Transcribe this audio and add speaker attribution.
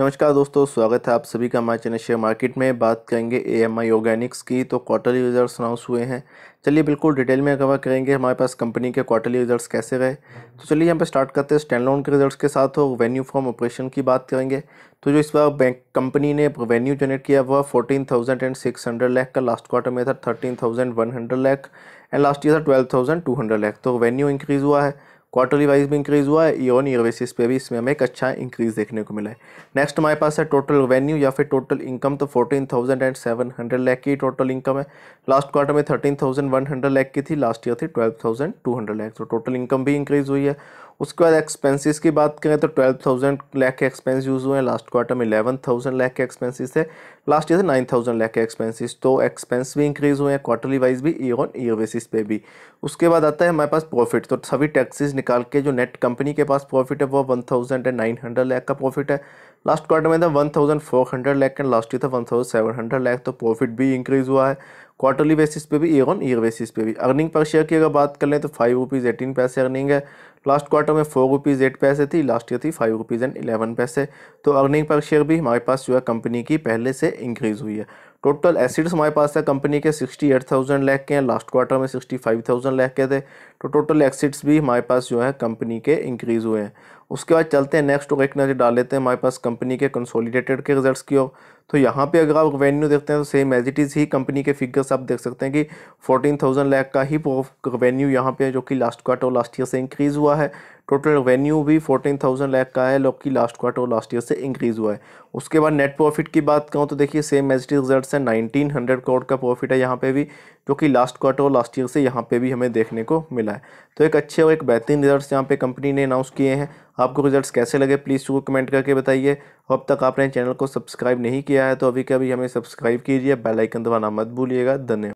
Speaker 1: नमस्कार दोस्तों स्वागत है आप सभी का हमारे चैनल शेयर मार्केट में बात करेंगे ए एम आई ऑर्गेनिक्स की तो क्वार्टरली रिजल्ट्स अनाउंस हुए हैं चलिए बिल्कुल डिटेल में कवर करेंगे हमारे पास कंपनी के क्वार्टरली रिजल्ट्स कैसे रहे तो चलिए यहाँ पर स्टार्ट करते हैं स्टैंड लोन के रिजल्ट्स के साथ और वेन्यू फॉर्म ऑपरेशन की बात करेंगे तो जो इस बार बैंक कंपनी ने वेन्यू जनरेट किया वह fourteen thousand and six hundred lakh का लास्ट क्वार्टर में था thirteen thousand one hundred lakh and last year था twelve thousand two hundred lakh तो वेन्यू इंक्रीज़ हुआ है क्वार्टरली वाइज भी इंक्रीज़ हुआ है ईयर ऑन ईयर बेसिस पे भी इसमें हमें एक अच्छा इंक्रीज़ देखने को मिला है नेक्स्ट हमारे पास है टोटल रेवेन्यू या फिर टोटल इनकम तो fourteen thousand and seven hundred lakh की टोटल इनकम है लास्ट क्वार्टर में thirteen thousand one hundred lakh की थी लास्ट ईयर थी twelve thousand two hundred lakh तो टोटल इनकम भी इंक्रीज़ हुई है उसके बाद एक्सपेंसेस की बात करें तो ट्वेल्व थाउजेंड लैख के एक्सपेंस यूज़ हुए हैं लास्ट क्वार्टर में इलेवन थाउजेंड लैख के एक्सपेंसेस थे लास्ट ईयर से नाइन थाउजेंड लैख के एक्सपेंसेस तो एक्सपेंस भी इंक्रीज़ हुए हैं क्वार्टरली वाइज भी ईयर ऑन ईयर बेसिस पे भी उसके बाद आता है हमारे पास प्रॉफिट तो सभी टैक्सेस निकाल के जो नेट कंपनी के पास प्रॉफिट है वो one thousand and nine hundred lakh का प्रॉफिट है लास्ट क्वार्टर में था one thousand four hundred lakh and last year था one thousand seven hundred lakh तो प्रॉफिट भी इंक्रीज हुआ है क्वार्टरली बेसिस पे भी ईयर ऑन ईयर बेसिस पे भी अर्निंग पर शेयर की अगर बात कर लें तो फाइव रुपीज़ एटीन पैसे अर्निंग है लास्ट क्वार्टर में फोर रुपीज़ एट पैसे थी लास्ट ईयर थी फाइव रुपीज़ एंड इलेवन पैसे तो अर्निंग पर शेयर भी हमारे पास जो है कंपनी की पहले से इंक्रीज़ हुई है टोटल एसिड्स हमारे पास है कंपनी के सिक्सटी एट थाउजेंड लैख के हैं लास्ट क्वार्टर में सिक्सटी फाइव थाउजेंड लैख के थे तो टोटल एसिड्स भी हमारे पास जो है कंपनी के इंक्रीज़ हुए हैं उसके बाद चलते हैं नेक्स्ट और एक नज़र डाल लेते हैं हमारे पास कंपनी के कंसोलिडेटेड के रिजल्ट्स की ओर तो यहाँ पे अगर आप रेवेन्यू देखते हैं तो सेम एज इट इज़ ही कंपनी के फिगर्स आप देख सकते हैं कि फोर्टीन थाउजेंड लैख का ही रेवेन्यू यहाँ पे जो कि लास्ट क्वार्टर और लास्ट ईयर से इंक्रीज़ हुआ है टोटल रेवेन्यू भी फोर्टीन थाउजेंड लैख का है लोग की लास्ट क्वार्टर लास्ट ईयर से इंक्रीज़ हुआ है उसके बाद नेट प्रॉफिट की बात करूँ तो देखिए सेम एच डी रिजल्ट है नाइनटीन हंड्रेड करोड़ का प्रॉफिट है यहाँ पे भी जो कि लास्ट क्वार्टर और लास्ट ईयर से यहाँ पे भी हमें देखने को मिला है तो एक अच्छे और एक बेहतरीन रिजल्ट यहाँ पे कंपनी ने अनाउंस किए हैं आपको रिजल्ट कैसे लगे प्लीज़ शुरू कमेंट करके बताइए अब तक आपने चैनल को सब्सक्राइब नहीं किया है तो अभी कभी हमें सब्सक्राइब कीजिए बेलाइकन दबाना मत भूलिएगा धन्यवाद